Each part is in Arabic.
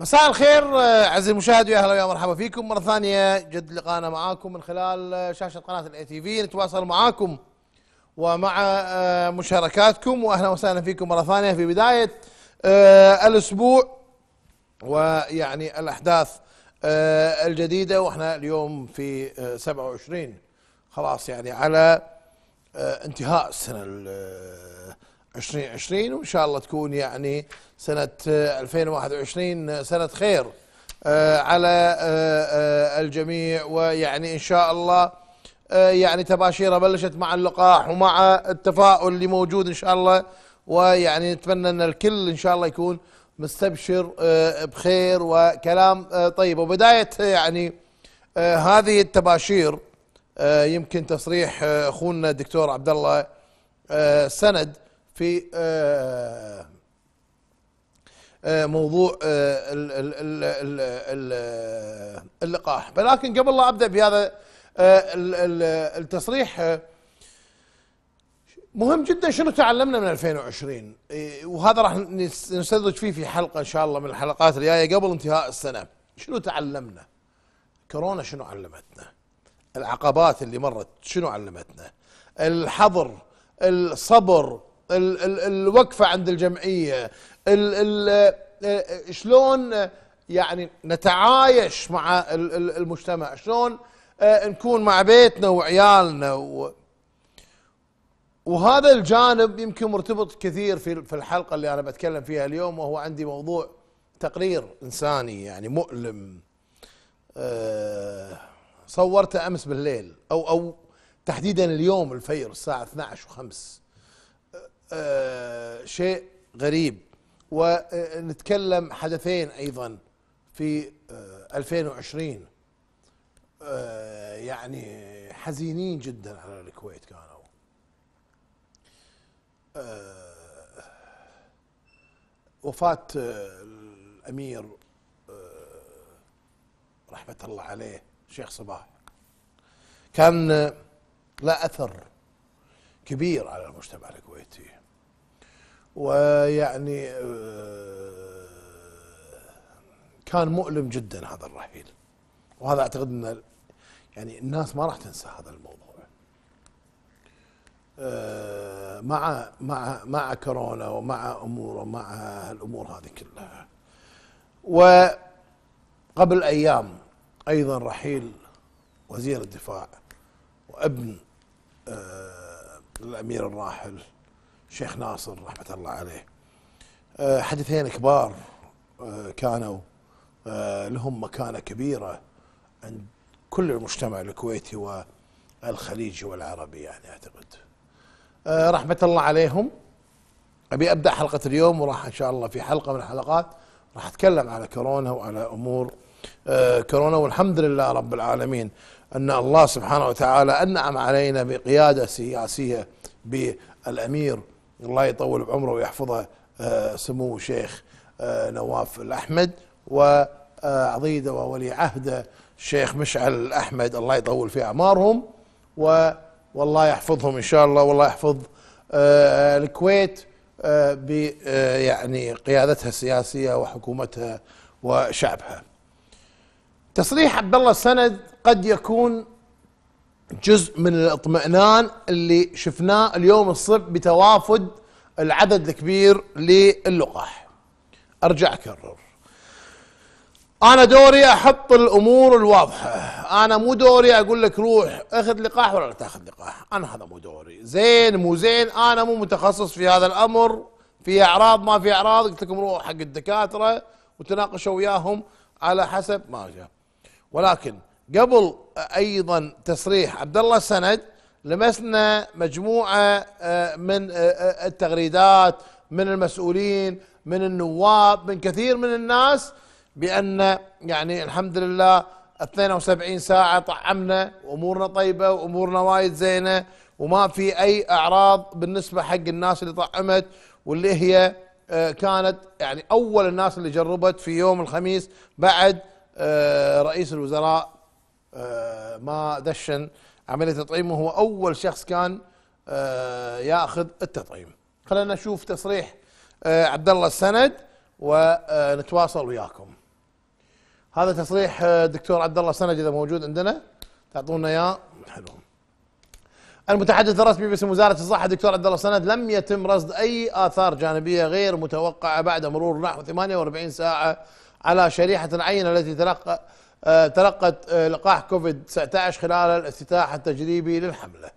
مساء الخير اعزائي آه، المشاهد ويا اهلا ويا مرحبا فيكم مره ثانيه جد لقانا معاكم من خلال آه، شاشه قناه الاي تي في نتواصل معاكم ومع آه، مشاركاتكم واهلا وسهلا فيكم مره ثانيه في بدايه الاسبوع ويعني الاحداث الجديده واحنا اليوم في 27 خلاص يعني على انتهاء السنه 2020 وان شاء الله تكون يعني سنه 2021 آه، آه، سنه خير آه، على الجميع ويعني ان شاء الله يعني تباشيره بلشت مع اللقاح ومع التفاؤل اللي موجود ان شاء الله ويعني نتمنى ان الكل ان شاء الله يكون مستبشر بخير وكلام طيب وبدايه يعني هذه التباشير يمكن تصريح اخونا الدكتور عبد الله سند في آه، آه، موضوع آه، اللقاح ولكن قبل لا ابدا بهذا التصريح مهم جدا شنو تعلمنا من 2020 إيه، وهذا راح نستدرج فيه في حلقه ان شاء الله من الحلقات الجايه قبل انتهاء السنه شنو تعلمنا كورونا شنو علمتنا العقبات اللي مرت شنو علمتنا الحظر الصبر ال ال الوقفه عند الجمعيه ال ال آه، شلون آه، يعني نتعايش مع ال ال المجتمع شلون آه، نكون مع بيتنا وعيالنا و وهذا الجانب يمكن مرتبط كثير في في الحلقه اللي انا بتكلم فيها اليوم وهو عندي موضوع تقرير انساني يعني مؤلم أه صورته امس بالليل او او تحديدا اليوم الفير الساعه 12 و5 آه، شيء غريب ونتكلم حدثين ايضا في 2020 آه، آه، يعني حزينين جدا على الكويت كانوا وفاة الأمير رحمة الله عليه شيخ صباح كان لا أثر كبير على المجتمع الكويتي ويعني آه، كان مؤلم جدا هذا الرحيل وهذا اعتقد ان يعني الناس ما راح تنسى هذا الموضوع آه، مع مع مع كورونا ومع امور ومع الامور هذه كلها وقبل ايام ايضا رحيل وزير الدفاع وابن آه، الامير الراحل شيخ ناصر رحمة الله عليه آه، حدثين كبار آه، كانوا آه، لهم مكانة كبيرة عند كل المجتمع الكويتي والخليجي والعربي يعني أعتقد رحمة الله عليهم أبي أبدأ حلقة اليوم وراح إن شاء الله في حلقة من الحلقات راح أتكلم على كورونا وعلى أمور كورونا والحمد لله رب العالمين أن الله سبحانه وتعالى أنعم علينا بقيادة سياسية بالأمير الله يطول بعمره ويحفظه آه، سمو الشيخ آه، نواف الأحمد وعضيده آه، وولي عهده الشيخ مشعل الأحمد الله يطول في أعمارهم والله يحفظهم إن شاء الله والله يحفظ الكويت ب يعني قيادتها السياسية وحكومتها وشعبها تصريح عبد الله السند قد يكون جزء من الاطمئنان اللي شفناه اليوم الصبح بتوافد العدد الكبير للقاح ارجع اكرر انا دوري احط الامور الواضحه انا مو دوري اقول لك روح اخذ لقاح ولا لا تاخذ لقاح انا هذا مو دوري زين مو زين انا مو متخصص في هذا الامر في اعراض ما في اعراض قلت لكم روحوا حق الدكاتره وتناقشوا وياهم على حسب ما جاء ولكن قبل ايضا تصريح عبد الله السند لمسنا مجموعه آه، من آه، آه، التغريدات من المسؤولين من النواب من كثير من الناس بان يعني الحمد لله 72 ساعه طعمنا وامورنا طيبه وامورنا وايد زينه وما في اي اعراض بالنسبه حق الناس اللي طعمت واللي هي كانت يعني اول الناس اللي جربت في يوم الخميس بعد رئيس الوزراء آه، ما دشن عمليه تطعيم وهو اول شخص كان آه، ياخذ التطعيم خلينا نشوف تصريح آه، عبد الله السند ونتواصل وياكم هذا تصريح دكتور عبد الله السند اذا موجود عندنا تعطونا اياه حلو المتحدث الرسمي باسم وزاره الصحه دكتور عبد الله السند لم يتم رصد اي اثار جانبيه غير متوقعه بعد مرور نحو 48 ساعه على شريحه العينه التي تلقى آه، تلقت آه، لقاح كوفيد 19 خلال الافتتاح التجريبي للحملة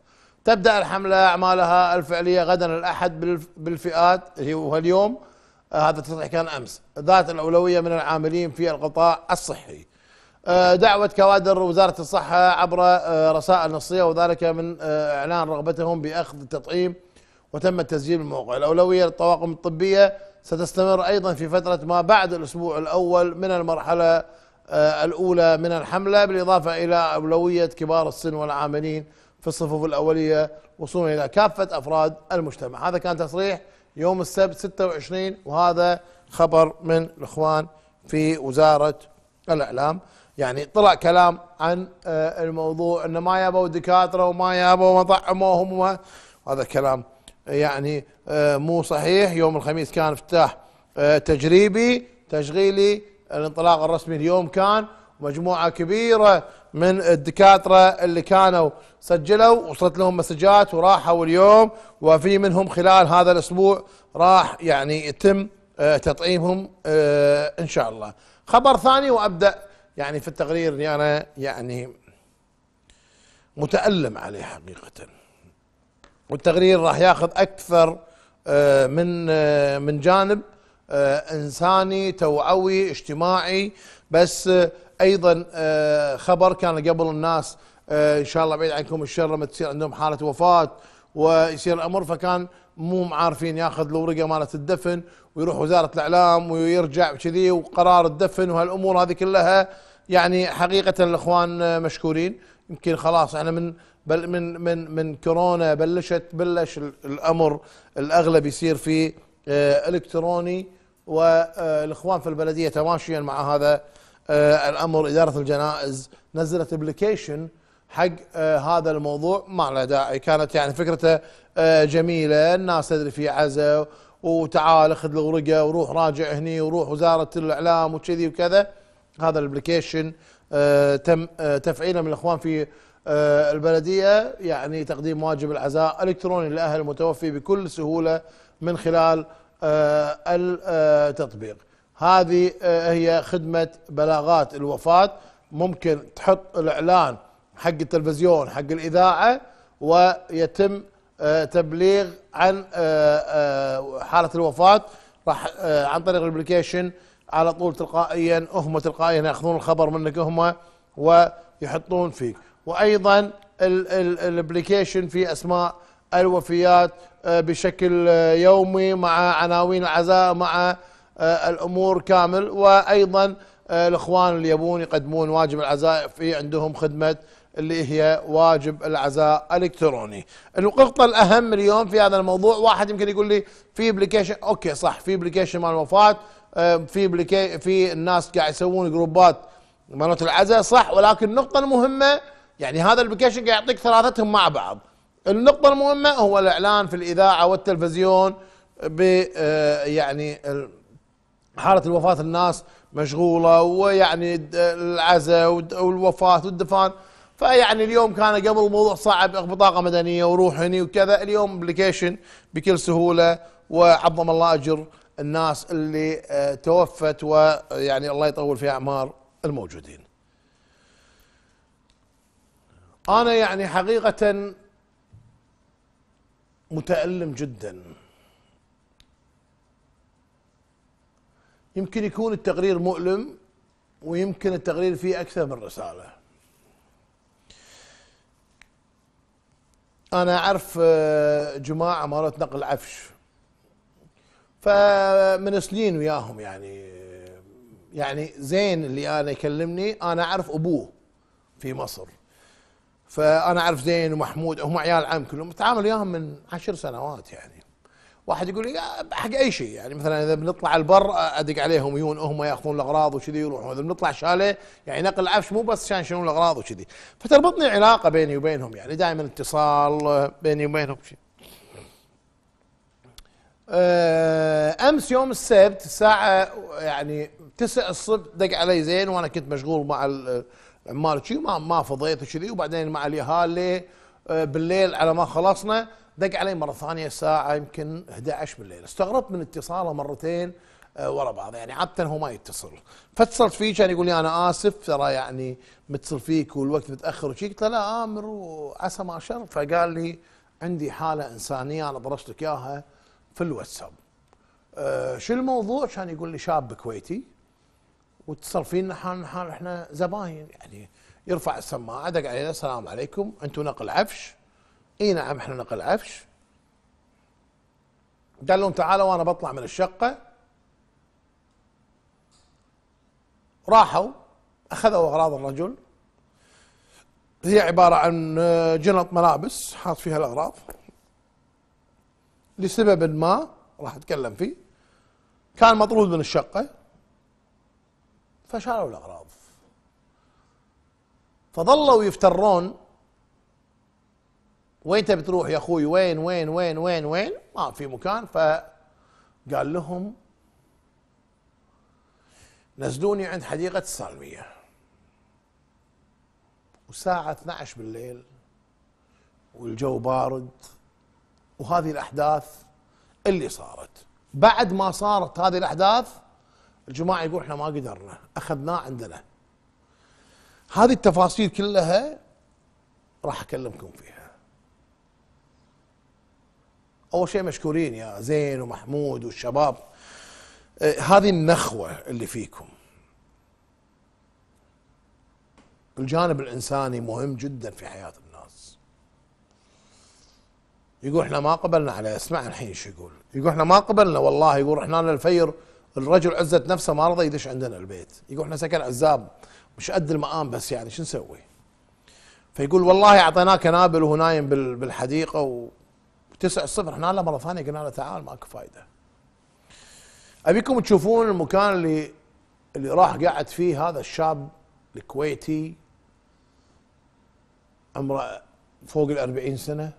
تبدأ الحملة أعمالها الفعلية غدا الأحد بالفئات هو اليوم آه، هذا التصريح كان أمس ذات الأولوية من العاملين في القطاع الصحي دعوة كوادر وزارة الصحة عبر رسائل نصية وذلك من إعلان رغبتهم بأخذ التطعيم وتم التسجيل بالموقع الأولوية للطواقم الطبية ستستمر أيضا في فترة ما بعد الأسبوع الأول من المرحلة آه، الأولى من الحملة بالإضافة إلى أولوية كبار السن والعاملين في الصفوف الأولية وصولا إلى كافة أفراد المجتمع هذا كان تصريح يوم السبت 26 وهذا خبر من الإخوان في وزارة الإعلام يعني طلع كلام عن آه، الموضوع أنه ما يابوا دكاترة وما يابوا مطعموهم هذا كلام آه، يعني مو صحيح يوم الخميس كان افتتاح تجريبي تشغيلي الانطلاق الرسمي اليوم كان مجموعة كبيرة من الدكاترة اللي كانوا سجلوا وصلت لهم مسجات وراحوا اليوم وفي منهم خلال هذا الأسبوع راح يعني يتم آه، تطعيمهم آه، إن شاء الله خبر ثاني وأبدأ يعني في التقرير اللي أنا يعني متألم عليه حقيقة والتقرير راح ياخذ أكثر آه، من من جانب آه، انساني توعوي اجتماعي بس آه، ايضا آه، خبر كان قبل الناس ان شاء الله بعيد عنكم الشر لما تصير عندهم حاله وفاه ويصير الامر فكان مو عارفين ياخذ الورقه مالت الدفن ويروح وزاره الاعلام ويرجع كذي وقرار الدفن وهالامور هذه كلها يعني حقيقه الاخوان مشكورين يمكن خلاص احنا من بل من من من كورونا بلشت بلش الامر الاغلب يصير في الكتروني والاخوان في البلديه تماشيا مع هذا آه، الامر اداره الجنائز نزلت ابلكيشن حق آه، هذا الموضوع ما له داعي كانت يعني فكرته آه، جميله الناس تدري في عزاء وتعال خذ الورقه وروح راجع هني وروح وزاره الاعلام وكذي وكذا هذا الابلكيشن تم تفعيله من الاخوان في البلديه يعني تقديم واجب العزاء الكتروني للاهل المتوفي بكل سهوله من خلال آه، التطبيق آه، هذه آه، هي خدمة بلاغات الوفاة ممكن تحط الإعلان حق التلفزيون حق الإذاعة ويتم تبليغ عن حالة الوفاة راح عن طريق الابلكيشن على طول تلقائيا هم تلقائيا ياخذون الخبر منك هم ويحطون فيك وايضا الابلكيشن في اسماء الوفيات آه، بشكل آه، يومي مع عناوين العزاء مع آه، الامور كامل وايضا الاخوان اللي يبون يقدمون واجب العزاء في عندهم خدمه اللي هي واجب العزاء الالكتروني. النقطة الأهم اليوم في هذا الموضوع واحد يمكن يقول لي في ابلكيشن اوكي صح في ابلكيشن مال الوفاه في في الناس قاعد يسوون جروبات مالت العزاء صح ولكن النقطة المهمة يعني هذا الابلكيشن قاعد يعطيك ثلاثتهم مع بعض. النقطة المهمة هو الإعلان في الإذاعة والتلفزيون ب آه، يعني حالة الوفاة الناس مشغولة ويعني العزاء والوفاة والدفان فيعني اليوم كان قبل الموضوع صعب بطاقة مدنية وروح هني وكذا اليوم ابلكيشن بكل سهولة وعظم الله أجر الناس اللي آه، توفت ويعني الله يطول في أعمار الموجودين أنا يعني حقيقة متألم جدا يمكن يكون التقرير مؤلم ويمكن التقرير فيه أكثر من رسالة أنا أعرف آه، جماعة مرات نقل عفش فمن سنين وياهم يعني يعني زين اللي أنا يكلمني أنا أعرف أبوه في مصر فانا اعرف زين ومحمود هم عيال عم كلهم اتعامل وياهم من عشر سنوات يعني واحد يقول لي حق اي شيء يعني مثلا اذا بنطلع البر ادق عليهم يجون هم ياخذون الاغراض وكذي يروحون اذا بنطلع شاله يعني نقل العفش مو بس عشان يشيلون الاغراض وكذي فتربطني علاقه بيني وبينهم يعني دائما اتصال بيني وبينهم شيء آه، امس يوم السبت الساعه يعني 9 الصبح دق علي زين وانا كنت مشغول مع عمال شي ما ما فضيت كذي وبعدين مع اليهال آه، بالليل على ما خلصنا دق علي مره ثانيه الساعه يمكن 11 بالليل استغربت من اتصاله مرتين آه، ورا بعض يعني عاده هو ما يتصل فاتصلت فيه كان يقول لي انا اسف ترى يعني متصل فيك والوقت متاخر وشي قلت له لا امر وعسى ما شر فقال لي عندي حاله انسانيه انا ضرشت لك اياها في الواتساب أه شو الموضوع كان يقول لي شاب كويتي واتصل فينا حان حال احنا زباين يعني يرفع السماعه دق علينا السلام عليكم انتم نقل عفش اي نعم احنا نقل عفش قال لهم تعالوا وانا بطلع من الشقه راحوا اخذوا اغراض الرجل هي عباره عن آه، جنط ملابس حاط فيها الاغراض لسبب ما راح اتكلم فيه كان مطرود من الشقه فشالوا الأغراض فظلوا يفترون وين تبي تروح يا اخوي وين وين وين وين وين ما في مكان فقال لهم نزلوني عند حديقة السالمية وساعة 12 بالليل والجو بارد وهذه الأحداث اللي صارت بعد ما صارت هذه الأحداث الجماعه يقول احنا ما قدرنا اخذناه عندنا هذه التفاصيل كلها راح اكلمكم فيها اول شيء مشكورين يا زين ومحمود والشباب إيه، هذه النخوه اللي فيكم الجانب الانساني مهم جدا في حياه الناس يقول احنا ما قبلنا على اسمع الحين شو يقول يقول احنا ما قبلنا والله يقول رحنا للفير الرجل عزت نفسه ما رضى يدش عندنا البيت يقول احنا سكن عزاب مش قد المقام بس يعني شو نسوي فيقول والله اعطيناه كنابل وهو نايم بالحديقه و9 الصبح احنا مره ثانيه قلنا له تعال ماكو فايده ابيكم تشوفون المكان اللي اللي راح قاعد فيه هذا الشاب الكويتي عمره فوق الأربعين سنة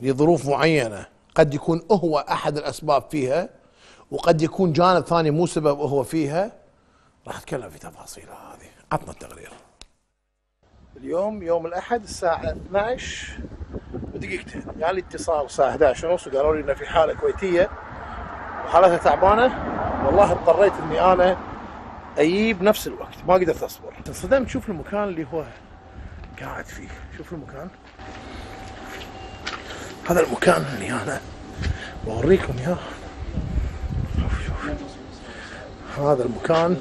لظروف معينة قد يكون هو احد الاسباب فيها وقد يكون جانب ثاني مو سبب هو فيها راح اتكلم في تفاصيلها هذه عطنا التقرير اليوم يوم الاحد الساعه 12 ودقيقتين قال لي يعني اتصال الساعه 11 ونص وقالوا لي انه في حاله كويتيه وحالتها تعبانه والله اضطريت اني انا اجيب نفس الوقت ما قدرت اصبر انصدمت شوف المكان اللي هو قاعد فيه شوف المكان هذا المكان اللي انا بوريكم اياه شوف شوف هذا المكان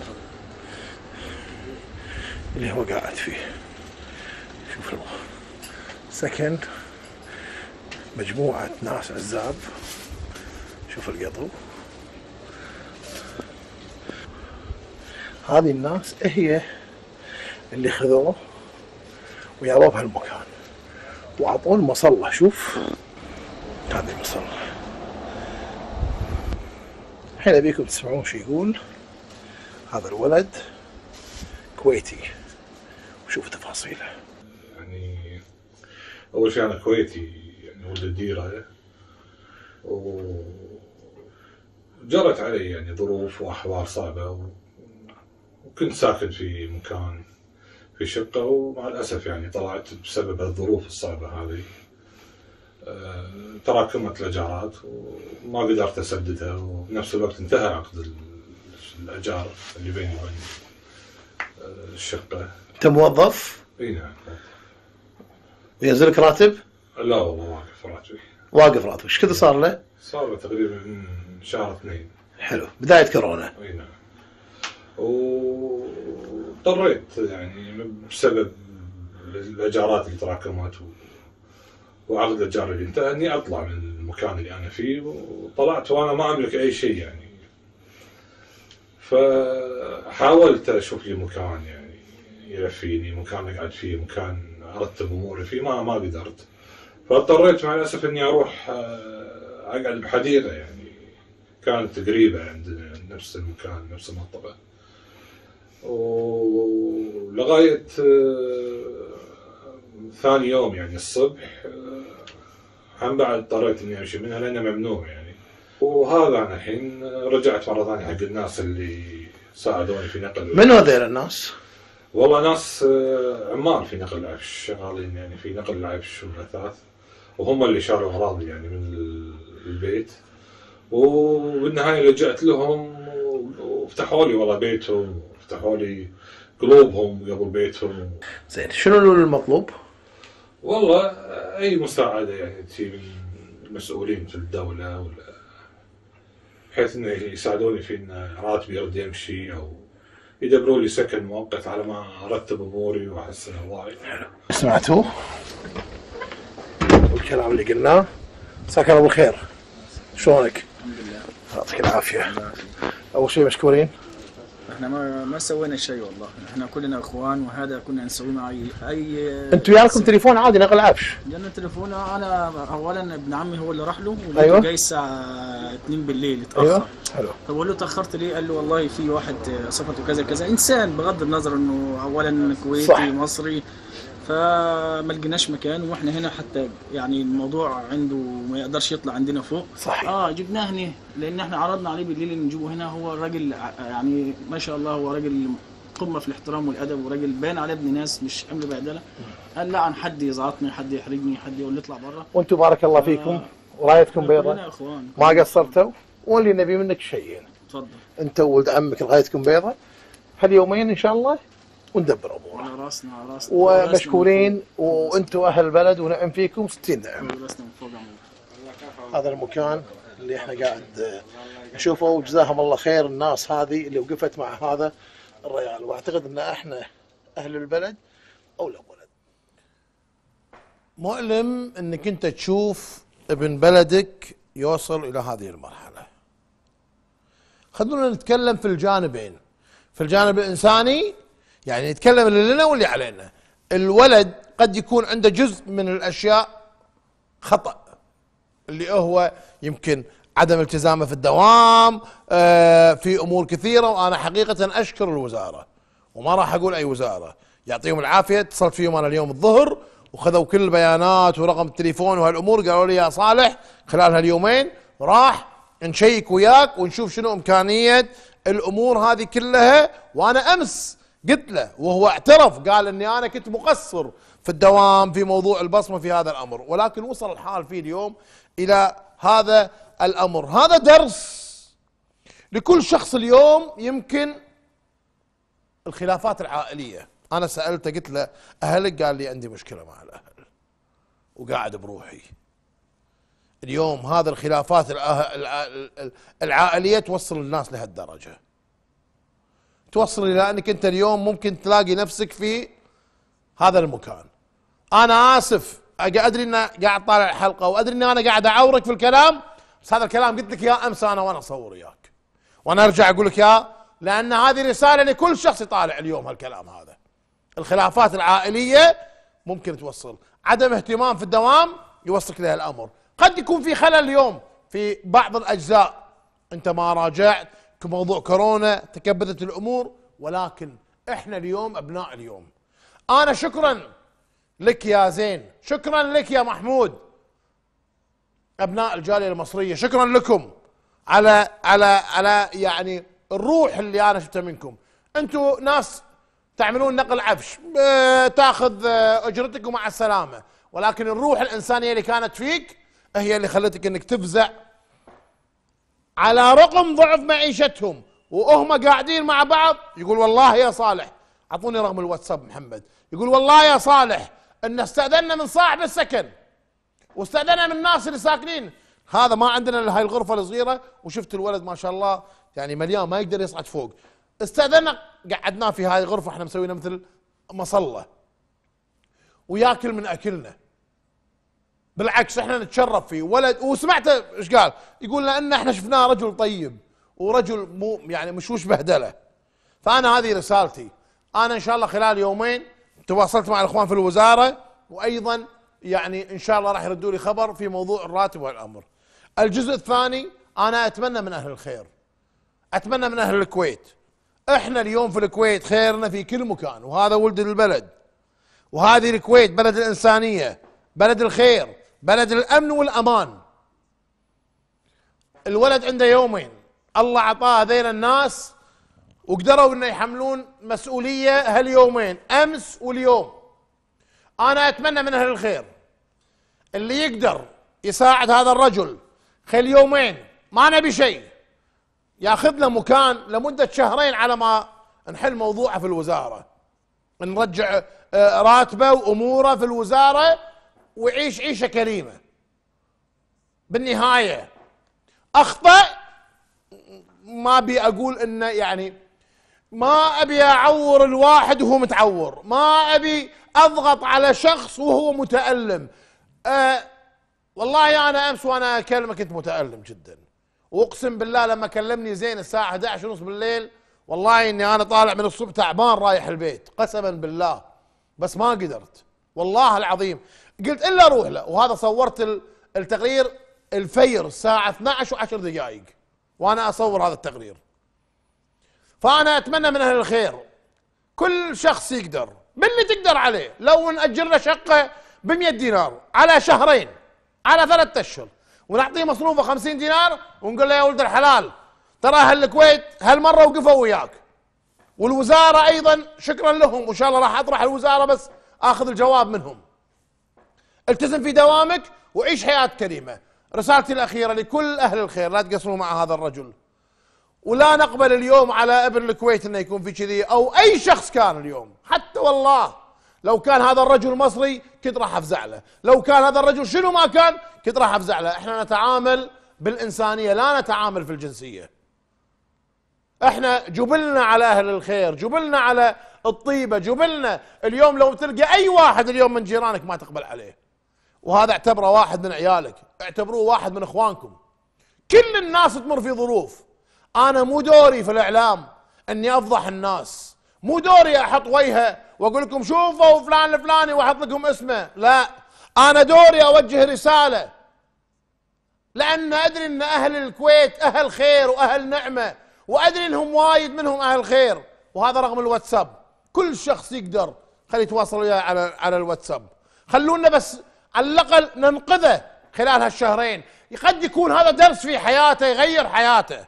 اللي هو قاعد فيه شوف سكن مجموعة ناس عزاب شوف القطو هذه الناس هي اللي خذوه ويابوه بهالمكان واعطوه المصلة شوف هذه اللي الحين أبيكم تسمعون شو يقول هذا الولد كويتي وشوف تفاصيله يعني اول شيء انا كويتي يعني ولد ديره وجرت علي يعني ظروف واحوال صعبه و... وكنت ساكن في مكان في شقه ومع الاسف يعني طلعت بسبب الظروف الصعبه هذه آه، تراكمت الاجارات وما قدرت اسددها وبنفس الوقت انتهى عقد الاجار اللي بيني وبين آه، الشقه انت موظف؟ اي نعم وينزلك راتب؟ لا والله واقف راتبي واقف راتبي، ايش كذا صار له؟ صار له تقريبا شهر اثنين حلو بدايه كورونا اي نعم واضطريت يعني بسبب الاجارات اللي تراكمت و... وعقد الجار انتهى اني اطلع من المكان اللي انا فيه وطلعت وانا ما املك اي شيء يعني فحاولت اشوف لي مكان يعني يلفيني مكان اقعد فيه مكان ارتب اموري فيه ما ما قدرت فاضطريت مع الاسف اني اروح آه، اقعد بحديقه يعني كانت قريبه عندنا نفس المكان نفس المنطقه ولغايه آه، ثاني يوم يعني الصبح آه، عم بعد اضطريت اني امشي منها لانه ممنوع يعني وهذا انا الحين رجعت مره ثانيه حق الناس اللي ساعدوني في نقل من هذول الناس؟ والله ناس آه، عمال في نقل العفش شغالين يعني في نقل العفش والاثاث وهم اللي شالوا اغراضي يعني من البيت وبالنهايه رجعت لهم وفتحوا لي والله بيتهم وفتحوا لي قلوبهم قبل بيتهم زين شنو المطلوب؟ والله آه، اي مساعده يعني تجي من المسؤولين في الدوله ولا بحيث انه يساعدوني في ان راتبي يرد يمشي او يدبروا لي سكن مؤقت على ما ارتب اموري واحسن حلو. سمعتوا؟ والكلام اللي قلناه مساك الله بالخير شلونك؟ الحمد لله يعطيك العافيه اول شيء مشكورين احنا ما ما سوينا شيء والله احنا كلنا اخوان وهذا كنا نسوي مع اي اي انتوا وياكم تليفون عادي نقل عفش لان تليفون انا اولا ابن عمي هو اللي راح له ايوه جاي الساعه 2 بالليل اتاخر ايوه حلو طب بقول له تاخرت ليه؟ قال له والله في واحد صفته كذا كذا انسان بغض النظر انه اولا كويتي مصري فما لقيناش مكان واحنا هنا حتى يعني الموضوع عنده ما يقدرش يطلع عندنا فوق صحيح اه جبناه هنا لان احنا عرضنا عليه بالليل ان نجيبه هنا هو الراجل يعني ما شاء الله هو راجل قمه في الاحترام والادب وراجل باين عليه ابن ناس مش حمل بهدله قال لا عن حد يزعطني حد يحرجني حد يقول لي اطلع بره وانتم بارك الله فيكم آه ورايتكم بيضاء ما قصرتوا واللي نبي منك شيء تفضل انت وولد عمك رايتكم بيضاء هاليومين ان شاء الله وندبر امورنا راسنا راسنا ومشكورين وانتم اهل البلد ونعم فيكم 60 نعم هذا المكان اللي احنا قاعد نشوفه وجزاهم الله خير الناس هذه اللي وقفت مع هذا الريال واعتقد ان احنا اهل البلد او الولد مؤلم انك انت تشوف ابن بلدك يوصل الى هذه المرحله خلونا نتكلم في الجانبين في الجانب الانساني يعني نتكلم اللي لنا واللي علينا الولد قد يكون عنده جزء من الاشياء خطا اللي هو يمكن عدم التزامه في الدوام آه، في امور كثيره وانا حقيقه اشكر الوزاره وما راح اقول اي وزاره يعطيهم العافيه اتصلت فيهم انا اليوم الظهر وخذوا كل البيانات ورقم التليفون وهالامور قالوا لي يا صالح خلال هاليومين راح نشيك وياك ونشوف شنو امكانيه الامور هذه كلها وانا امس قلت له وهو اعترف قال اني انا كنت مقصر في الدوام في موضوع البصمه في هذا الامر ولكن وصل الحال فيه اليوم الى هذا الامر هذا درس لكل شخص اليوم يمكن الخلافات العائليه انا سالته قلت له اهلك قال لي عندي مشكله مع الاهل وقاعد بروحي اليوم هذا الخلافات العائليه توصل الناس لهالدرجه توصل الى انك انت اليوم ممكن تلاقي نفسك في هذا المكان انا اسف ادري ان قاعد طالع الحلقه وادري ان انا قاعد اعورك في الكلام بس هذا الكلام قلت لك يا امس انا وانا اصور وياك وانا ارجع اقول لك يا لان هذه رساله لكل شخص يطالع اليوم هالكلام هذا الخلافات العائليه ممكن توصل عدم اهتمام في الدوام يوصلك لهالامر قد يكون في خلل اليوم في بعض الاجزاء انت ما راجعت كموضوع كورونا تكبدت الامور ولكن احنا اليوم ابناء اليوم انا شكرا لك يا زين شكرا لك يا محمود ابناء الجاليه المصريه شكرا لكم على على على يعني الروح اللي انا شفتها منكم انتم ناس تعملون نقل عفش آه، تاخذ آه، اجرتك ومع السلامه ولكن الروح الانسانيه اللي كانت فيك هي اللي خلتك انك تفزع على رغم ضعف معيشتهم وهم قاعدين مع بعض يقول والله يا صالح اعطوني رقم الواتساب محمد يقول والله يا صالح ان استاذنا من صاحب السكن واستاذنا من الناس اللي ساكنين هذا ما عندنا الا هاي الغرفه الصغيره وشفت الولد ما شاء الله يعني مليان ما يقدر يصعد فوق استاذنا قعدناه في هاي الغرفه احنا مسوينا مثل مصلى وياكل من اكلنا بالعكس احنا نتشرف فيه ولد وسمعت ايش قال يقول لان احنا شفناه رجل طيب ورجل مو يعني وش بهدله فانا هذه رسالتي انا ان شاء الله خلال يومين تواصلت مع الاخوان في الوزاره وايضا يعني ان شاء الله راح يردوا لي خبر في موضوع الراتب والامر الجزء الثاني انا اتمنى من اهل الخير اتمنى من اهل الكويت احنا اليوم في الكويت خيرنا في كل مكان وهذا ولد البلد وهذه الكويت بلد الانسانيه بلد الخير بلد الامن والامان الولد عنده يومين الله اعطاه هذين الناس وقدروا انه يحملون مسؤوليه هاليومين امس واليوم انا اتمنى من اهل الخير اللي يقدر يساعد هذا الرجل خلال يومين ما نبي شيء ياخذ له مكان لمده شهرين على ما نحل موضوعه في الوزاره نرجع آه، راتبه واموره في الوزاره وعيش عيشه كريمه بالنهايه اخطا ما ابي اقول انه يعني ما ابي اعور الواحد وهو متعور ما ابي اضغط على شخص وهو متالم أه والله انا امس وانا اكلمك كنت متالم جدا واقسم بالله لما كلمني زين الساعه 11 ونص بالليل والله اني انا طالع من الصبح تعبان رايح البيت قسما بالله بس ما قدرت والله العظيم قلت الا اروح له وهذا صورت التقرير الفير الساعه 12 و10 دقائق وانا اصور هذا التقرير فانا اتمنى من اهل الخير كل شخص يقدر باللي تقدر عليه لو ناجر له شقه ب 100 دينار على شهرين على ثلاثة اشهر ونعطيه مصروفه 50 دينار ونقول له يا ولد الحلال ترى اهل الكويت هالمره وقفوا وياك والوزاره ايضا شكرا لهم وان شاء الله راح اطرح الوزاره بس اخذ الجواب منهم التزم في دوامك وعيش حياة كريمة رسالتي الأخيرة لكل أهل الخير لا تقصروا مع هذا الرجل ولا نقبل اليوم على ابن الكويت انه يكون في كذي او اي شخص كان اليوم حتى والله لو كان هذا الرجل مصري كنت راح افزع له لو كان هذا الرجل شنو ما كان كنت راح افزع له احنا نتعامل بالانسانيه لا نتعامل في الجنسيه احنا جبلنا على اهل الخير جبلنا على الطيبه جبلنا اليوم لو تلقى اي واحد اليوم من جيرانك ما تقبل عليه وهذا اعتبره واحد من عيالك اعتبروه واحد من اخوانكم كل الناس تمر في ظروف انا مو دوري في الاعلام اني افضح الناس مو دوري احط وجهه واقول لكم شوفوا فلان الفلاني واحط لكم اسمه لا انا دوري اوجه رساله لان ادري ان اهل الكويت اهل خير واهل نعمه وادري انهم وايد منهم اهل خير وهذا رقم الواتساب كل شخص يقدر خليه يتواصل وياي على على الواتساب خلونا بس على الاقل ننقذه خلال هالشهرين قد يكون هذا درس في حياته يغير حياته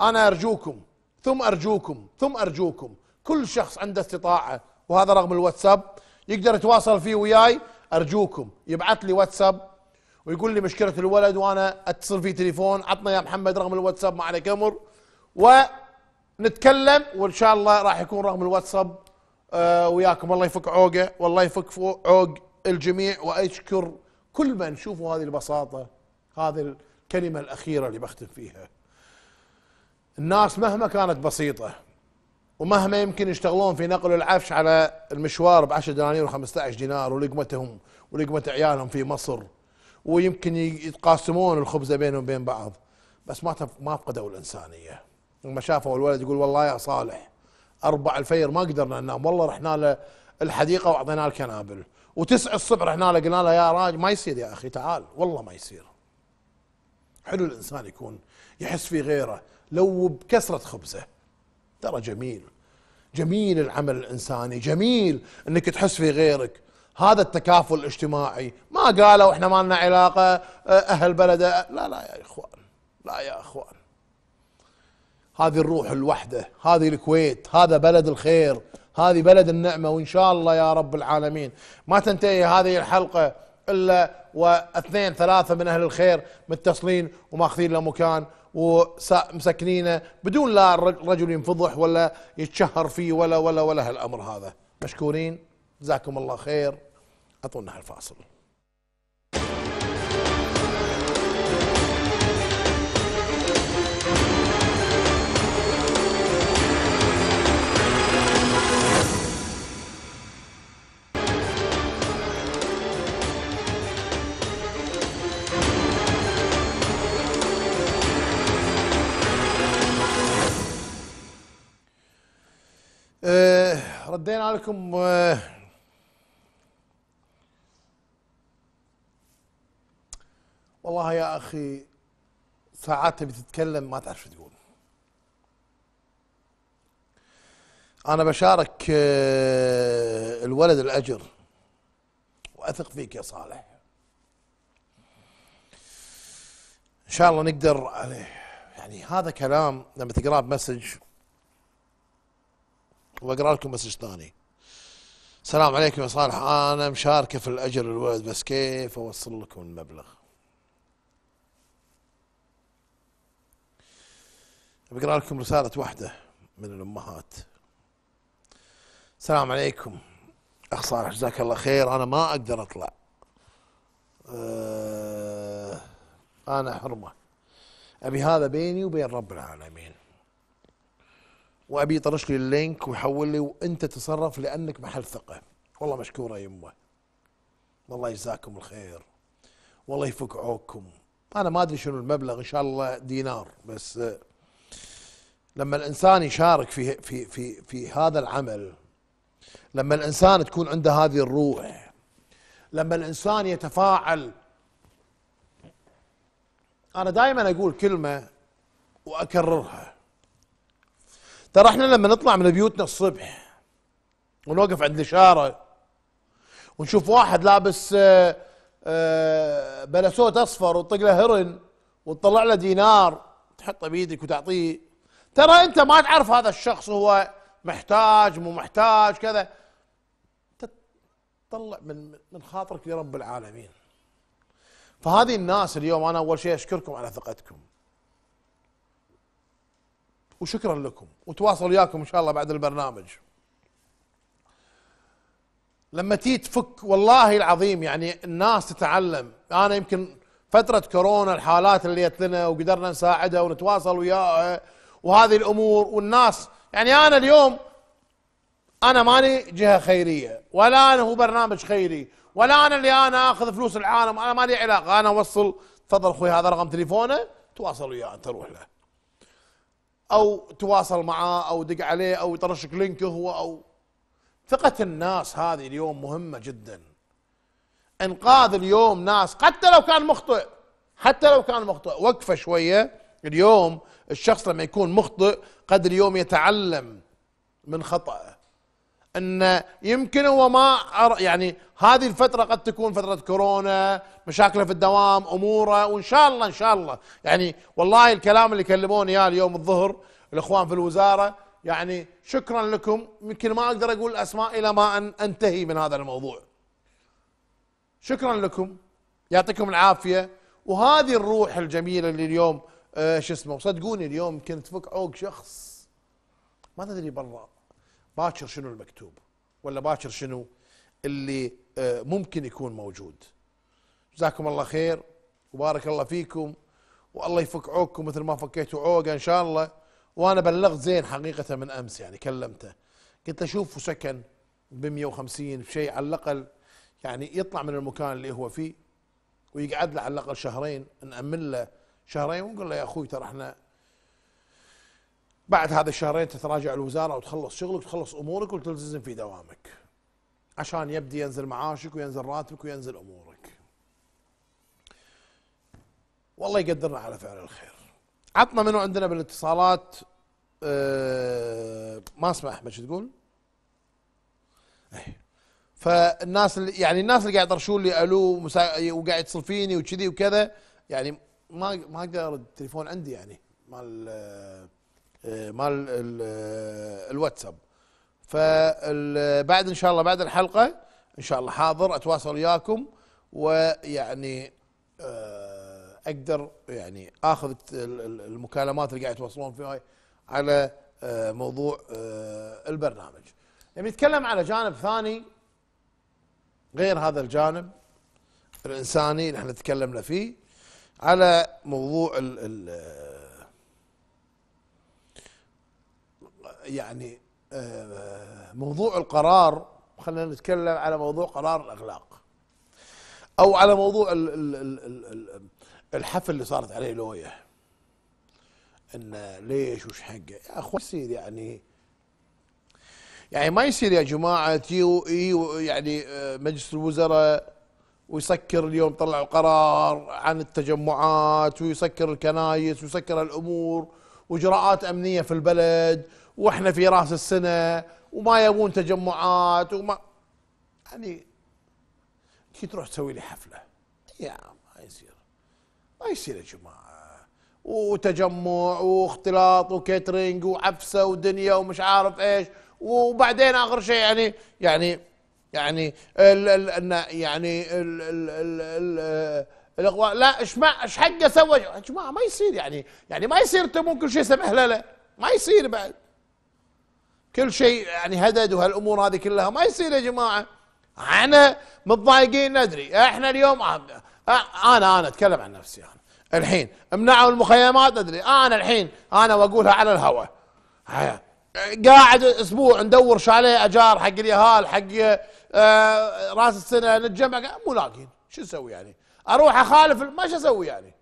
انا ارجوكم ثم ارجوكم ثم ارجوكم كل شخص عنده استطاعه وهذا رقم الواتساب يقدر يتواصل فيه وياي ارجوكم يبعث لي واتساب ويقول لي مشكله الولد وانا اتصل فيه تليفون عطنا يا محمد رقم الواتساب ما عليك امر ونتكلم وان شاء الله راح يكون رقم الواتساب آه، وياكم الله يفك عوقه والله يفك فوق عوق الجميع واشكر كل من شوفوا هذه البساطه هذه الكلمه الاخيره اللي بختم فيها الناس مهما كانت بسيطه ومهما يمكن يشتغلون في نقل العفش على المشوار ب 10 دنانير و15 دينار ولقمتهم ولقمه عيالهم في مصر ويمكن يتقاسمون الخبزه بينهم وبين بعض بس ما ما فقدوا الانسانيه لما شافوا الولد يقول والله يا صالح أربع الفير ما قدرنا ننام والله رحنا له الحديقه واعطيناه الكنابل وتسعة الصبح رحنا له قلنا له يا راج ما يصير يا اخي تعال والله ما يصير حلو الانسان يكون يحس في غيره لو بكسره خبزه ترى جميل جميل العمل الانساني جميل انك تحس في غيرك هذا التكافل الاجتماعي ما قالوا احنا ما لنا علاقه آه، اهل بلده آه، لا لا يا اخوان لا يا اخوان هذه الروح الوحده هذه الكويت هذا بلد الخير هذه بلد النعمة وإن شاء الله يا رب العالمين ما تنتهي هذه الحلقة إلا واثنين ثلاثة من أهل الخير متصلين وماخذين له مكان ومسكنينه بدون لا الرجل ينفضح ولا يتشهر فيه ولا ولا ولا هالأمر هذا مشكورين جزاكم الله خير أعطونا هالفاصل لكم آه، والله يا اخي ساعات تبي تتكلم ما تعرف شو تقول انا بشارك آه، الولد الاجر واثق فيك يا صالح ان شاء الله نقدر عليه يعني،, يعني هذا كلام لما تقراه بمسج واقرا لكم مسج ثاني السلام عليكم يا صالح انا مشاركه في الاجر الولد بس كيف اوصل لكم المبلغ؟ بقرا لكم رساله واحده من الامهات السلام عليكم اخ صالح جزاك الله خير انا ما اقدر اطلع أه، انا حرمه ابي هذا بيني وبين رب العالمين وابي يطرش لي اللينك ويحول لي وانت تصرف لانك محل ثقه والله مشكوره يمه والله يجزاكم الخير والله يفك عوكم انا ما ادري شنو المبلغ ان شاء الله دينار بس آه، لما الانسان يشارك في في في في هذا العمل لما الانسان تكون عنده هذه الروح لما الانسان يتفاعل انا دائما اقول كلمه واكررها ترى احنا لما نطلع من بيوتنا الصبح ونوقف عند الاشاره ونشوف واحد لابس آه، آه، بلسوت اصفر وتطق له هرن وتطلع له دينار تحطه بيدك وتعطيه ترى انت ما تعرف هذا الشخص هو محتاج مو محتاج كذا تطلع من من خاطرك لرب العالمين فهذه الناس اليوم انا اول شيء اشكركم على ثقتكم وشكرا لكم وتواصل وياكم ان شاء الله بعد البرنامج لما تيجي تفك والله العظيم يعني الناس تتعلم انا يمكن فترة كورونا الحالات اللي جت لنا وقدرنا نساعدها ونتواصل وياها وهذه الامور والناس يعني انا اليوم انا ماني جهة خيرية ولا انا هو برنامج خيري ولا انا اللي انا اخذ فلوس العالم انا مالي علاقة انا اوصل تفضل اخوي هذا رقم تليفونه تواصل وياه انت روح له او تواصل معاه او دق عليه او يطرشك لينك هو او ثقة الناس هذه اليوم مهمة جدا انقاذ اليوم ناس حتى لو كان مخطئ حتى لو كان مخطئ وقفه شوية اليوم الشخص لما يكون مخطئ قد اليوم يتعلم من خطأه ان يمكن هو ما يعني هذه الفتره قد تكون فتره كورونا مشاكله في الدوام اموره وان شاء الله ان شاء الله يعني والله الكلام اللي كلموني اياه اليوم الظهر الاخوان في الوزاره يعني شكرا لكم يمكن ما اقدر اقول اسماء الى ما ان انتهي من هذا الموضوع شكرا لكم يعطيكم العافيه وهذه الروح الجميله اللي اليوم آه، شو اسمه صدقوني اليوم يمكن تفك عوق شخص ما تدري برا باكر شنو المكتوب ولا باكر شنو اللي آه، ممكن يكون موجود جزاكم الله خير وبارك الله فيكم والله يفك عوقكم مثل ما فكيتوا عوقه ان شاء الله وانا بلغت زين حقيقه من امس يعني كلمته قلت له شوف سكن ب 150 بشيء على الاقل يعني يطلع من المكان اللي هو فيه ويقعد له على الاقل شهرين نامن له شهرين ونقول له يا اخوي ترى احنا بعد هذا الشهرين تتراجع الوزاره وتخلص شغلك وتخلص امورك وتلتزم في دوامك عشان يبدي ينزل معاشك وينزل راتبك وينزل امورك والله يقدرنا على فعل الخير عطنا منو عندنا بالاتصالات آه، ما اسمع احمد شو تقول؟ إيه. فالناس اللي يعني الناس اللي قاعد يطرشون لي الو وقاعد يتصل فيني وكذي وكذا يعني ما ما اقدر التليفون عندي يعني مال آه، آه، مال آه، الواتساب فبعد ان شاء الله بعد الحلقه ان شاء الله حاضر اتواصل وياكم ويعني آه، اقدر يعني اخذ المكالمات اللي قاعد يتواصلون فيها على موضوع البرنامج. نبي نتكلم على جانب ثاني غير هذا الجانب الانساني اللي احنا تكلمنا فيه على موضوع ال يعني آه، موضوع القرار خلينا نتكلم على موضوع قرار الاغلاق او على موضوع الحفل اللي صارت عليه لويا ان ليش وش حقه يا اخوي يصير يعني يعني ما يصير يا جماعه تيو يعني آه، مجلس الوزراء ويسكر اليوم طلعوا قرار عن التجمعات ويسكر الكنايس ويسكر الامور واجراءات امنيه في البلد واحنا في راس السنه وما يبون تجمعات وما يعني كي تروح تسوي لي حفله يا ما يصير ما يصير يا جماعه وتجمع واختلاط وكيترينج وعفسه ودنيا ومش عارف ايش وبعدين اخر شيء يعني يعني يعني ال ال يعني ال ال ال ال الاخوان لا ايش ما ايش حقه سوى يا جماعه ما يصير يعني يعني ما يصير تبون كل شيء سمح له لا ما يصير بعد كل شيء يعني هدد وهالامور هذه كلها ما يصير يا جماعه احنا متضايقين ندري احنا اليوم انا انا اتكلم عن نفسي انا الحين منعوا المخيمات ادري انا الحين انا واقولها على الهواء آه، قاعد اسبوع ندور شاليه اجار حق اليهال حق آه راس السنه نتجمع مو لاقين شو اسوي يعني؟ اروح اخالف ما شو اسوي يعني؟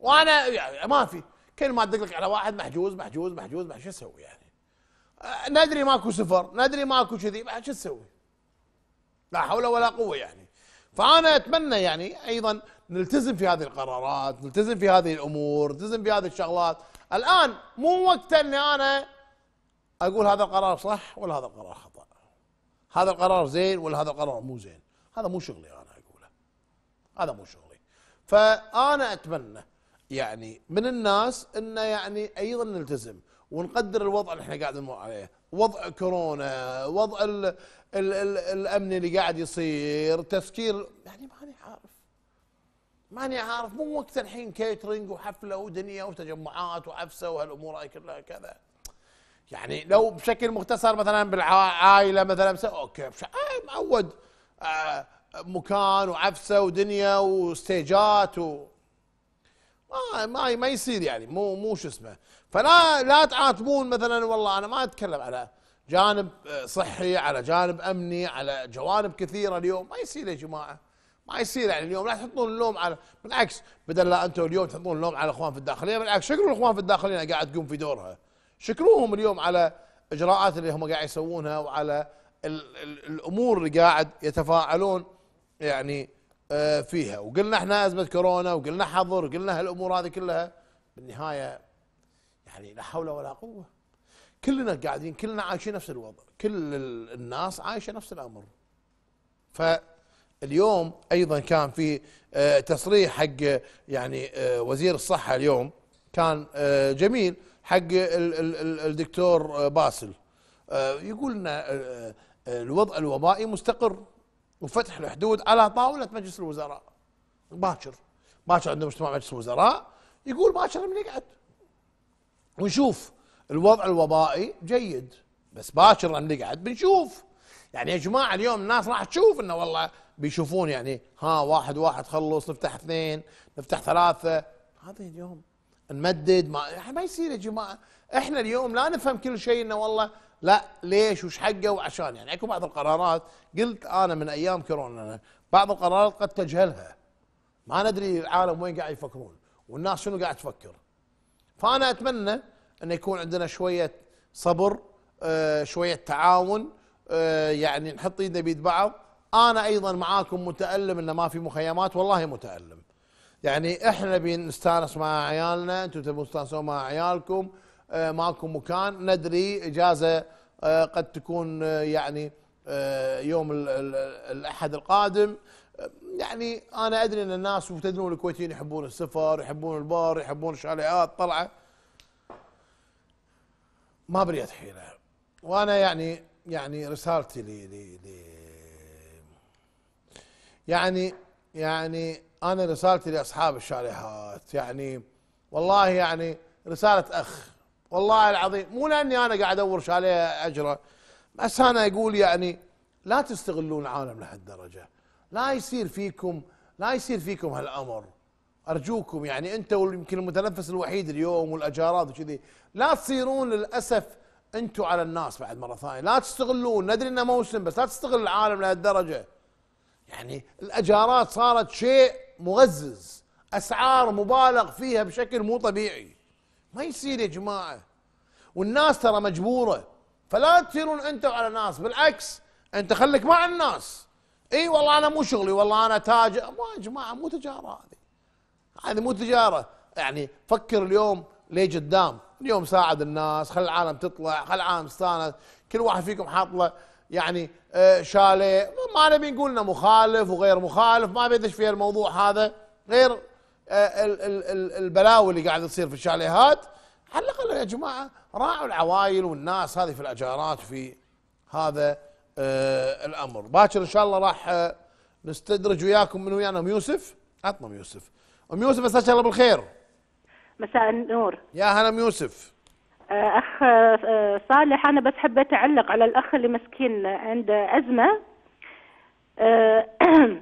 وانا يعني ما في كل ما ادق لك على واحد محجوز محجوز, محجوز شو اسوي يعني؟ ندري ماكو سفر ندري ماكو كذي بعد شو تسوي لا حول ولا قوه يعني فانا اتمنى يعني ايضا نلتزم في هذه القرارات نلتزم في هذه الامور نلتزم في هذه الشغلات الان مو وقت اني انا اقول هذا القرار صح ولا هذا القرار خطا هذا القرار زين ولا هذا القرار مو زين هذا مو شغلي انا اقوله هذا مو شغلي فانا اتمنى يعني من الناس انه يعني ايضا نلتزم ونقدر الوضع اللي احنا قاعدين نمر عليه وضع كورونا وضع ال ال الـ الامن اللي قاعد يصير تفكير يعني ماني عارف ماني عارف مو وقت الحين كيترينج وحفله ودنيا وتجمعات وعفسه وهالامور هاي كلها كذا يعني لو بشكل مختصر مثلا بالعائله مثلا اوكي آه، معود آه مكان وعفسه ودنيا وستيجات و ما ما ما يصير يعني مو مو شو اسمه فلا لا تعاتبون مثلا والله انا ما اتكلم على جانب آه، صحي على جانب امني على جوانب كثيره اليوم ما يصير يا جماعه ما يصير يعني اليوم لا تحطون اللوم على بالعكس بدل لا انتم اليوم تحطون اللوم على الاخوان في الداخليه بالعكس شكروا الاخوان في الداخليه قاعد تقوم في دورها شكروهم اليوم على اجراءات اللي هم قاعد يسوونها وعلى الـ الـ الامور اللي قاعد يتفاعلون يعني آه، فيها وقلنا احنا ازمه كورونا وقلنا حظر وقلنا هالامور هذه كلها بالنهايه يعني لا حول ولا قوه كلنا قاعدين كلنا عايشين نفس الوضع كل الناس عايشه نفس الامر فاليوم ايضا كان في آه، تصريح حق يعني آه، وزير الصحه اليوم كان آه، جميل حق الدكتور باسل يقول لنا الوضع الوبائي مستقر وفتح الحدود على طاوله مجلس الوزراء باكر باكر عنده مجتمع مجلس الوزراء يقول باكر بنقعد ونشوف الوضع الوبائي جيد بس باكر نقعد بنشوف يعني يا جماعه اليوم الناس راح تشوف انه والله بيشوفون يعني ها واحد واحد خلص نفتح اثنين نفتح ثلاثه هذا اليوم نمدد ما يعني ما يصير يا جماعه احنا اليوم لا نفهم كل شيء انه والله لا ليش وش حقه وعشان يعني اكو بعض القرارات قلت انا من ايام كورونا بعض القرارات قد تجهلها ما ندري العالم وين قاعد يفكرون والناس شنو قاعد تفكر فأنا أتمنى أن يكون عندنا شوية صبر آه، شوية تعاون آه، يعني نحط ايدنا بيد بعض أنا أيضا معاكم متألم أن ما في مخيمات والله متألم يعني احنا بنستانس مع عيالنا انتم تبون تستانسون مع عيالكم آه، ماكو مكان ندري اجازه قد تكون يعني يوم الاحد القادم يعني انا ادري ان الناس وتدرون الكويتيين يحبون السفر يحبون البار يحبون الشاليهات طلعه ما بريت حيله وانا يعني يعني رسالتي لي لي لي يعني يعني انا رسالتي لاصحاب الشاليهات يعني والله يعني رساله اخ والله العظيم مو لاني انا قاعد ادور شاليه اجره بس انا اقول يعني لا تستغلون العالم لهالدرجه لا يصير فيكم لا يصير فيكم هالامر ارجوكم يعني انت يمكن المتنفس الوحيد اليوم والاجارات وكذي لا تصيرون للاسف انتم على الناس بعد مره ثانيه لا تستغلون ندري انه موسم بس لا تستغل العالم لهالدرجه يعني الاجارات صارت شيء مغزز اسعار مبالغ فيها بشكل مو طبيعي ما يصير يا جماعه والناس ترى مجبوره فلا تصيرون انتم على الناس بالعكس انت خليك مع الناس اي والله انا مو شغلي والله انا تاجر ما يا جماعه مو تجاره هذه هذه مو تجاره يعني فكر اليوم ليه قدام اليوم ساعد الناس خلي العالم تطلع خلي العالم تستانس كل واحد فيكم حاط له يعني آه، شاليه ما نبي نقول انه مخالف وغير مخالف ما بيدش في الموضوع هذا غير آه، البلاوي اللي قاعد تصير في الشاليهات على الاقل يا جماعه راعوا العوائل والناس هذه في الاجارات وفي هذا آه، الامر باكر ان شاء الله راح آه، نستدرج وياكم من ويانا ام يوسف عطنا ام يوسف ام يوسف مساك الله بالخير مساء النور يا هلا ام يوسف آه، اخ صالح انا بس حبيت اعلق على الاخ اللي مسكين عنده ازمه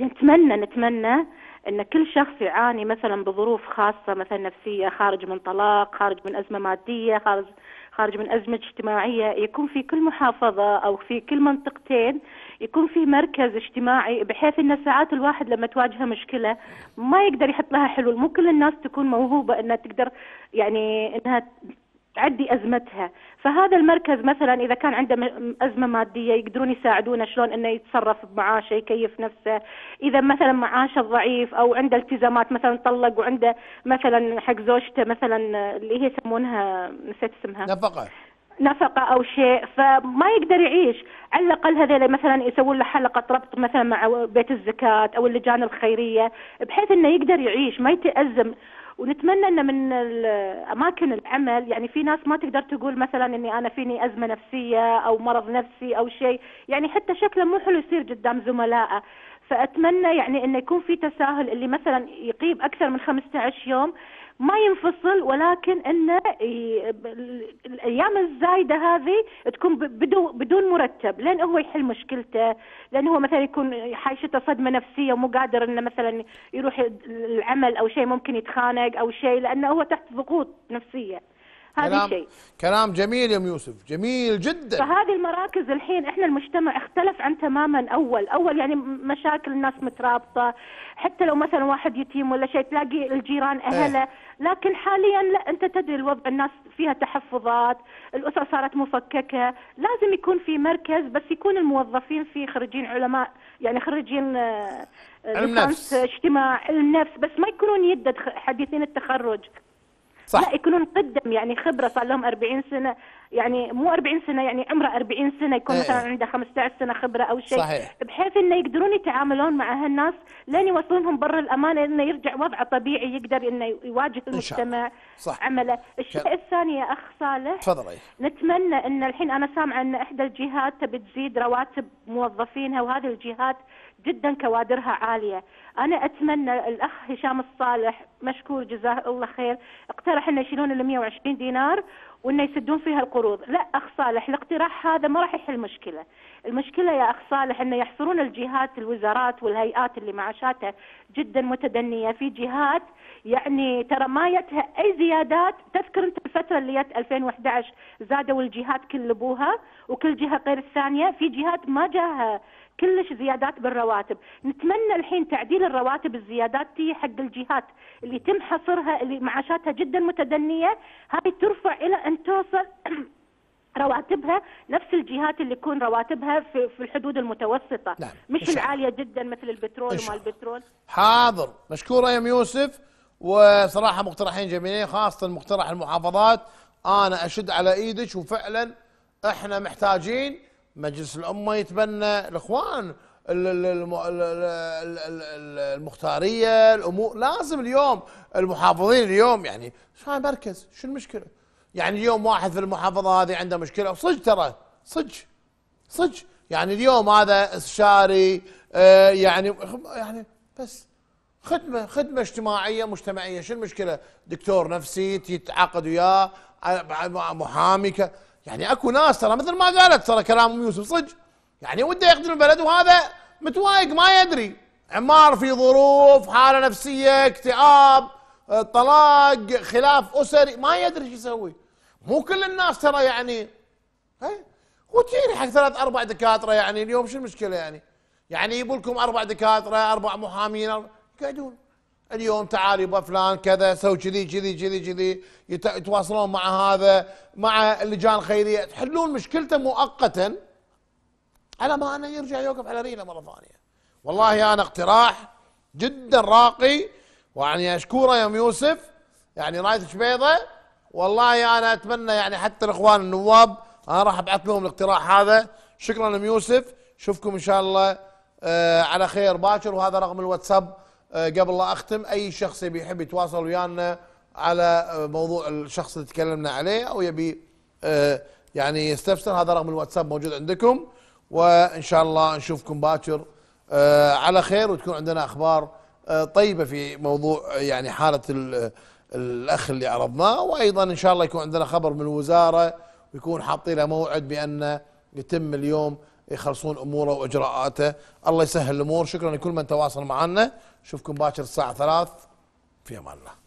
نتمنى نتمنى ان كل شخص يعاني مثلا بظروف خاصه مثلا نفسيه خارج من طلاق خارج من ازمه ماديه خارج خارج من أزمة اجتماعية يكون في كل محافظة أو في كل منطقتين يكون في مركز اجتماعي بحيث أن ساعات الواحد لما تواجهه مشكلة ما يقدر يحط لها حلول مو كل الناس تكون موهوبة أنها تقدر يعني أنها تعدي ازمتها فهذا المركز مثلا اذا كان عنده ازمه ماديه يقدرون يساعدونه شلون انه يتصرف بمعاشه يكيف نفسه اذا مثلا معاشه ضعيف او عنده التزامات مثلا طلق وعنده مثلا حق زوجته مثلا اللي هي يسمونها نسيت اسمها نفقه نفقة أو شيء فما يقدر يعيش على الأقل هذول مثلا يسوون له حلقة ربط مثلا مع بيت الزكاة أو اللجان الخيرية بحيث أنه يقدر يعيش ما يتأزم ونتمنى ان من اماكن العمل يعني في ناس ما تقدر تقول مثلا اني انا فيني ازمه نفسيه او مرض نفسي او شيء يعني حتى شكله مو حلو يصير قدام زملائه فاتمنى يعني انه يكون في تساهل اللي مثلا يقيم اكثر من 15 يوم ما ينفصل ولكن انه الايام الزايده هذه تكون بدون مرتب لان هو يحل مشكلته لان هو مثلا يكون حايشته صدمه نفسيه ومو قادر انه مثلا يروح العمل او شيء ممكن يتخانق او شيء لانه هو تحت ضغوط نفسيه هذا كلام كلام جميل يا ام يوسف جميل جدا فهذه المراكز الحين احنا المجتمع اختلف عن تماما اول اول يعني مشاكل الناس مترابطه حتى لو مثلا واحد يتيم ولا شيء تلاقي الجيران إيه. اهله اه. لكن حاليا لا انت تدري الوضع الناس فيها تحفظات الاسر صارت مفككه لازم يكون في مركز بس يكون الموظفين فيه خريجين علماء يعني خريجين آه، علم نفس اجتماع علم نفس بس ما يكونون يدد حديثين التخرج صح. لا يكونون قدم يعني خبره صار لهم 40 سنه يعني مو 40 سنه يعني عمره 40 سنه يكون إيه. مثلا عنده 15 سنه خبره او شيء صحيح. بحيث انه يقدرون يتعاملون مع هالناس لين يوصلونهم برا الامانه انه يرجع وضعه طبيعي يقدر انه يواجه المجتمع إن صح. عمله الشيء الثاني يا اخ صالح تفضلي نتمنى ان الحين انا سامعه ان احدى الجهات تبي تزيد رواتب موظفينها وهذه الجهات جدا كوادرها عاليه انا اتمنى الاخ هشام الصالح مشكور جزاه الله خير اقترح انه يشيلون ال 120 دينار وانه يسدون فيها القروض لا اخ صالح الاقتراح هذا ما راح يحل المشكله المشكله يا اخ صالح انه يحصرون الجهات الوزارات والهيئات اللي معاشاتها جدا متدنيه في جهات يعني ترى ما يتها اي زيادات تذكر انت الفتره اللي جت 2011 زادوا الجهات كل ابوها وكل جهه غير الثانيه في جهات ما جاها كلش زيادات بالرواتب نتمنى الحين تعديل الرواتب الزيادات تي حق الجهات اللي تم حصرها اللي معاشاتها جدا متدنيه هاي ترفع الى ان توصل رواتبها نفس الجهات اللي يكون رواتبها في, في الحدود المتوسطه نعم. مش العاليه جدا مثل البترول وما البترول حاضر مشكوره يا يوسف وصراحه مقترحين جميلين خاصه مقترح المحافظات انا اشد على ايدك وفعلا احنا محتاجين مجلس الأمة يتبنى الإخوان المختارية الأمور لازم اليوم المحافظين اليوم يعني شو مركز شو المشكلة يعني اليوم واحد في المحافظة هذه عنده مشكلة صدق ترى صدق صدق يعني اليوم هذا استشاري آه، يعني يعني بس خدمة خدمة اجتماعية مجتمعية شو المشكلة دكتور نفسي تتعاقد وياه محامي يعني اكو ناس ترى مثل ما قالت ترى كلام ام يوسف صدق يعني وده يخدم البلد وهذا متوايق ما يدري عمار في ظروف حاله نفسيه اكتئاب طلاق خلاف اسري ما يدري شو يسوي مو كل الناس ترى يعني وتجيني حق ثلاث اربع دكاتره يعني اليوم شو المشكله يعني يعني يجيبوا لكم اربع دكاتره اربع محامين يقعدون اليوم تعال يبا فلان كذا سوي كذي كذي كذي كذي يتواصلون مع هذا مع اللجان الخيريه تحلون مشكلته مؤقتا على ما انه يرجع يوقف على رينا مره ثانيه والله انا يعني اقتراح جدا راقي ويعني اشكوره يا يوسف يعني رايتك بيضه والله انا يعني اتمنى يعني حتى الاخوان النواب انا راح ابعث لهم الاقتراح هذا شكرا لم يوسف اشوفكم ان شاء الله آه، على خير باكر وهذا رقم الواتساب آه، قبل لا اختم اي شخص يبي يحب يتواصل ويانا على آه، موضوع الشخص اللي تكلمنا عليه او يبي آه، يعني يستفسر هذا رقم الواتساب موجود عندكم وان شاء الله نشوفكم باكر على خير وتكون عندنا اخبار طيبه في موضوع يعني حاله الاخ اللي عرضناه وايضا ان شاء الله يكون عندنا خبر من الوزاره ويكون حاطين له موعد بان يتم اليوم يخلصون اموره واجراءاته الله يسهل الامور شكرا لكل من تواصل معنا نشوفكم باكر الساعه 3 في امان الله